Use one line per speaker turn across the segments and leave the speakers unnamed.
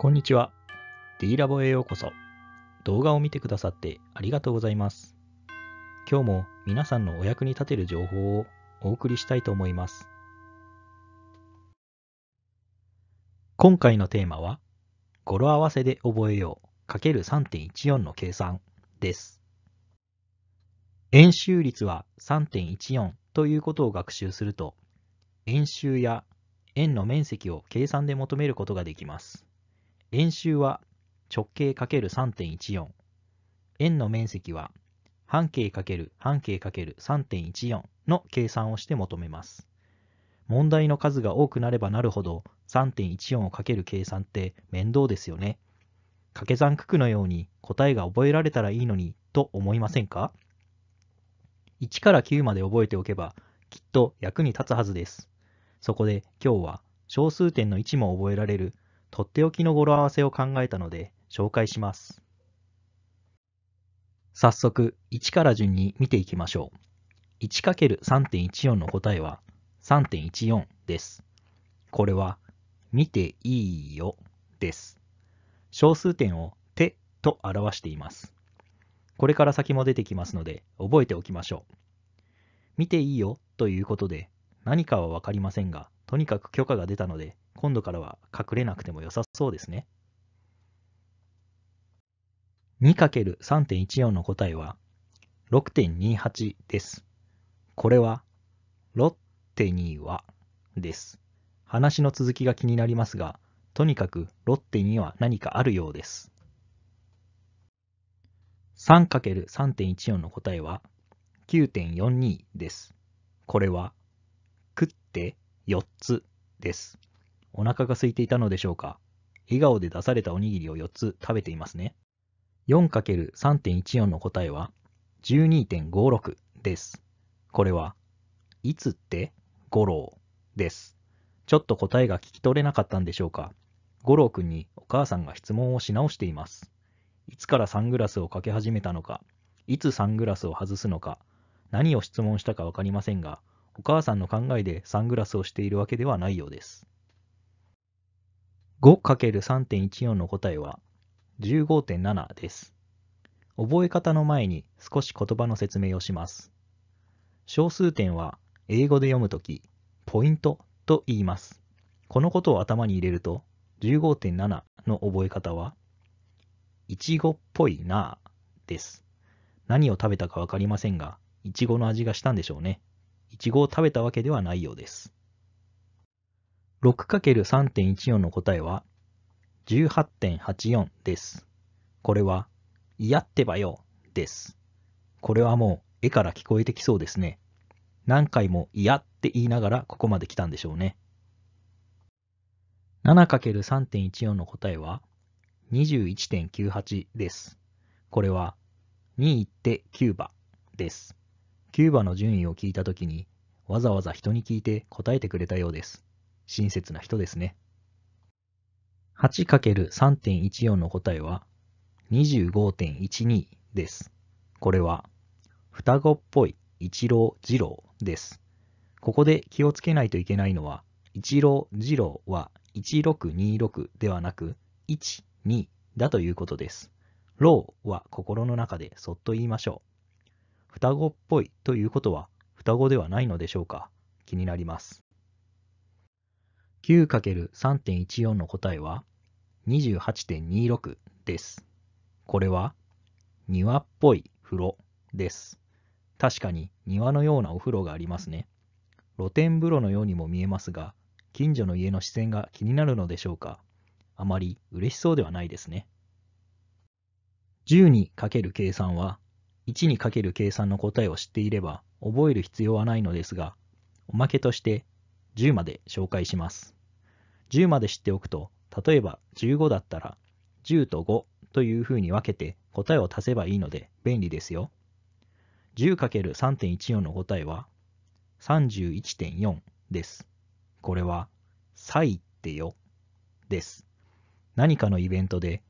こんにちは。D ラボへようこそ。動画を見てくださってありがとうございます。今日も皆さんのお役に立てる情報をお送りしたいと思います。今回のテーマは、語呂合わせで覚えよう ×3.14 の計算です。演習率は3.14ということを学習すると、演習や円の面積を計算で求めることができます。円周は直径 ×3.14。円の面積は半径×半径 ×3.14 の計算をして求めます。問題の数が多くなればなるほど3.14をかける計算って面倒ですよね。掛け算九九のように答えが覚えられたらいいのにと思いませんか ?1 から9まで覚えておけばきっと役に立つはずです。そこで今日は小数点の置も覚えられるとっておきの語呂合わせを考えたので紹介します。早速、1から順に見ていきましょう。1×3.14 の答えは3.14です。これは、見ていいよです。小数点を手と表しています。これから先も出てきますので、覚えておきましょう。見ていいよということで、何かはわかりませんが、とにかく許可が出たので、今度からは隠れなくても良さそうですね。2×3.14 の答えは6.28です。これは、ロッテにはです。話の続きが気になりますが、とにかくロッテには何かあるようです。3×3.14 の答えは9.42です。これは、食って4つです。お腹が空いていたのでしょうか。笑顔で出されたおにぎりを4つ食べていますね。4×3.14 の答えは12.56です。これは、いつって五郎です。ちょっと答えが聞き取れなかったんでしょうか。五郎くんにお母さんが質問をし直しています。いつからサングラスをかけ始めたのか、いつサングラスを外すのか、何を質問したかわかりませんが、お母さんの考えでサングラスをしているわけではないようです。5×3.14 の答えは15.7です。覚え方の前に少し言葉の説明をします。小数点は英語で読むとき、ポイントと言います。このことを頭に入れると、15.7の覚え方は、いちごっぽいなぁです。何を食べたかわかりませんが、いちごの味がしたんでしょうね。いちごを食べたわけではないようです。6×3.14 の答えは18.84です。これは、嫌ってばよです。これはもう絵から聞こえてきそうですね。何回も嫌って言いながらここまで来たんでしょうね。7×3.14 の答えは21.98です。これは2ってキューバです。キューバの順位を聞いたときにわざわざ人に聞いて答えてくれたようです。親切な人ですね。8×3.14 の答えは25.12です。これは双子っぽい一郎二郎です。ここで気をつけないといけないのは一郎二郎は1626ではなく12だということです。ローは心の中でそっと言いましょう。双子っぽいということは双子ではないのでしょうか気になります。9×3.14 の答えは28.26です。これは庭っぽい風呂です。確かに庭のようなお風呂がありますね。露天風呂のようにも見えますが、近所の家の視線が気になるのでしょうか。あまり嬉しそうではないですね。10にかける計算は、1にかける計算の答えを知っていれば覚える必要はないのですが、おまけとして10まで紹介します。10まで知っておくと、例えば15だったら、10と5というふうに分けて答えを足せばいいので便利ですよ。10×3.14 の答えは31.4です。これは、サイってよです。何かのイベントで、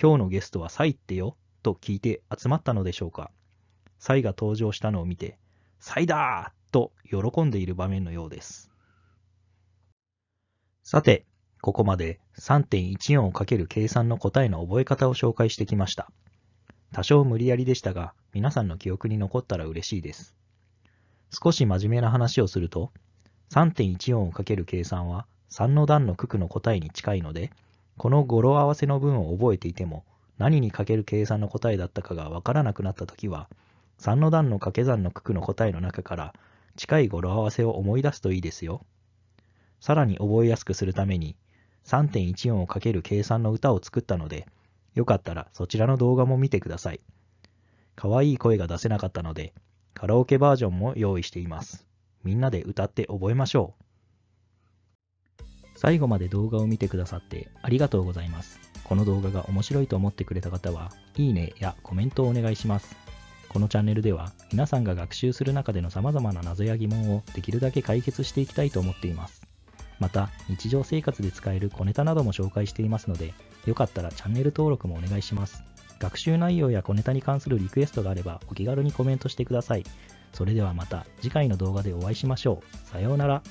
今日のゲストはサイってよと聞いて集まったのでしょうか。サイが登場したのを見て、サイだーと喜んでいる場面のようです。さて、ここまで3.14をかける計算の答えの覚え方を紹介してきました。多少無理やりでしたが、皆さんの記憶に残ったら嬉しいです。少し真面目な話をすると、3.14をかける計算は3の段の九九の答えに近いので、この語呂合わせの文を覚えていても、何にかける計算の答えだったかがわからなくなったときは、3の段の掛け算の九九の答えの中から、近い語呂合わせを思い出すといいですよ。さらに覚えやすくするために3.1 4をかける計算の歌を作ったので、よかったらそちらの動画も見てください。可愛い声が出せなかったので、カラオケバージョンも用意しています。みんなで歌って覚えましょう。最後まで動画を見てくださってありがとうございます。この動画が面白いと思ってくれた方は、いいねやコメントをお願いします。このチャンネルでは、皆さんが学習する中での様々な謎や疑問をできるだけ解決していきたいと思っています。また、日常生活で使える小ネタなども紹介していますので、よかったらチャンネル登録もお願いします。学習内容や小ネタに関するリクエストがあればお気軽にコメントしてください。それではまた次回の動画でお会いしましょう。さようなら。